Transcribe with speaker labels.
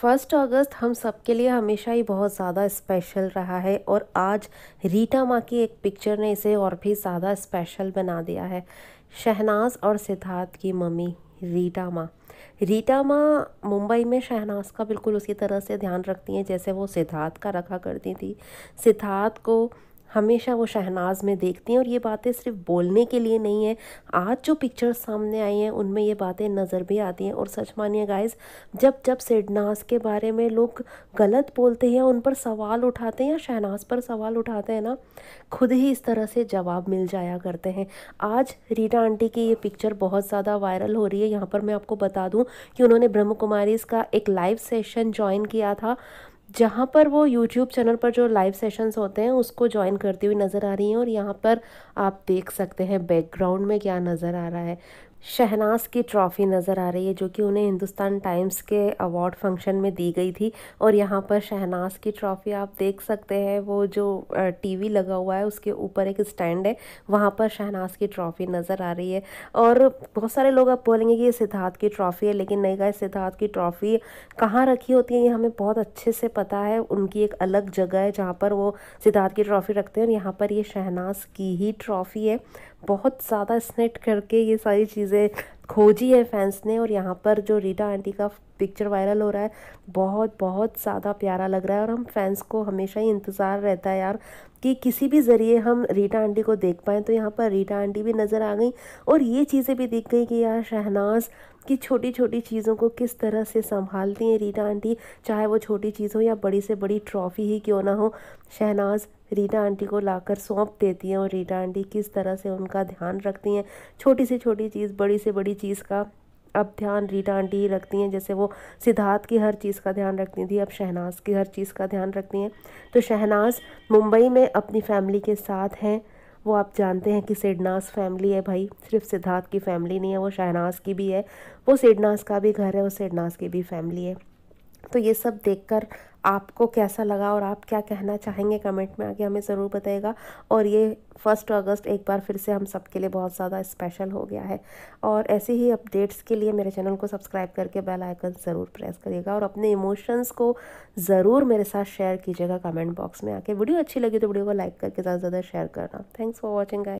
Speaker 1: first अगस्त हम सबके लिए हमेशा ही बहुत ज़्यादा स्पेशल रहा है और आज रीटा माँ की एक पिक्चर ने इसे और भी ज़्यादा स्पेशल बना दिया है शहनाज और सिद्धार्थ की मम्मी रीटा माँ रीटा माँ मुंबई में शहनाज का बिल्कुल उसी तरह से ध्यान रखती हैं जैसे वो सिद्धार्थ का रखा करती थी सिद्धार्थ को हमेशा वो शहनाज में देखती हैं और ये बातें सिर्फ बोलने के लिए नहीं है आज जो पिक्चर्स सामने आई हैं उनमें ये बातें नज़र भी आती हैं और सच मानिए गाइस जब जब शहनाज के बारे में लोग गलत बोलते हैं उन पर सवाल उठाते हैं या शहनाज पर सवाल उठाते हैं ना खुद ही इस तरह से जवाब मिल जाया करते हैं आज रीटा आंटी की ये पिक्चर बहुत ज़्यादा वायरल हो रही है यहाँ पर मैं आपको बता दूँ कि उन्होंने ब्रह्म कुमारीज़ का एक लाइव सेशन ज्वाइन किया था जहाँ पर वो यूट्यूब चैनल पर जो लाइव सेशंस होते हैं उसको ज्वाइन करती हुई नज़र आ रही हैं और यहाँ पर आप देख सकते हैं बैकग्राउंड में क्या नज़र आ रहा है शहनाज की ट्रॉफ़ी नज़र आ रही है जो कि उन्हें हिंदुस्तान टाइम्स के अवार्ड फंक्शन में दी गई थी और यहाँ पर शहनाज की ट्रॉफ़ी आप देख सकते हैं वो जो टीवी लगा हुआ है उसके ऊपर एक स्टैंड है वहाँ पर शहनाज की ट्रॉफ़ी नज़र आ रही है और बहुत सारे लोग आप बोलेंगे कि ये सिद्धार्थ की ट्रॉफ़ी है लेकिन नहीं गाय सिद्धार्थ की ट्रॉफ़ी कहाँ रखी होती है ये हमें बहुत अच्छे से पता है उनकी एक अलग जगह है जहाँ पर वो सिद्धार्थ की ट्रॉफ़ी रखते हैं और यहाँ पर ये शहनाज की ही ट्रॉफ़ी है बहुत ज़्यादा स्नेट करके ये सारी चीज़ें खोजी है फैंस ने और यहाँ पर जो रीटा आंटी का पिक्चर वायरल हो रहा है बहुत बहुत ज़्यादा प्यारा लग रहा है और हम फैंस को हमेशा ही इंतज़ार रहता है यार कि किसी भी ज़रिए हम रीटा आंटी को देख पाएँ तो यहाँ पर रीटा आंटी भी नज़र आ गई और ये चीज़ें भी दिख गई कि यार शहनाज कि छोटी छोटी चीज़ों को किस तरह से संभालती हैं रीटा आंटी चाहे वो छोटी चीज़ हो या बड़ी से बड़ी ट्रॉफ़ी ही क्यों ना हो शहनाज रीटा आंटी को लाकर सौंप देती हैं और रीटा आंटी किस तरह से उनका ध्यान रखती हैं छोटी से छोटी चीज़ बड़ी से बड़ी चीज़ का अब ध्यान रीटा आंटी ही रखती हैं जैसे वो सिद्धार्थ की हर चीज़ का ध्यान रखती थी अब शहनाज की हर चीज़ का ध्यान रखती हैं तो शहनाज मुंबई में अपनी फैमिली के साथ हैं वो आप जानते हैं कि सिडनास फैमिली है भाई सिर्फ सिद्धार्थ की फैमिली नहीं है वो शहनाज की भी है वो सिडनास का भी घर है वो सिडनास की भी फैमिली है तो ये सब देखकर आपको कैसा लगा और आप क्या कहना चाहेंगे कमेंट में आके हमें ज़रूर बताइएगा और ये फर्स्ट अगस्त एक बार फिर से हम सबके लिए बहुत ज़्यादा स्पेशल हो गया है और ऐसे ही अपडेट्स के लिए मेरे चैनल को सब्सक्राइब करके बेल आइकन ज़रूर प्रेस करिएगा और अपने इमोशंस को ज़रूर मेरे साथ शेयर कीजिएगा कमेंट बॉक्स में आके वीडियो अच्छी लगी तो वीडियो को लाइक करके ज़्यादा से ज़्यादा शेयर करना थैंक्स फॉर वॉचिंग गाइस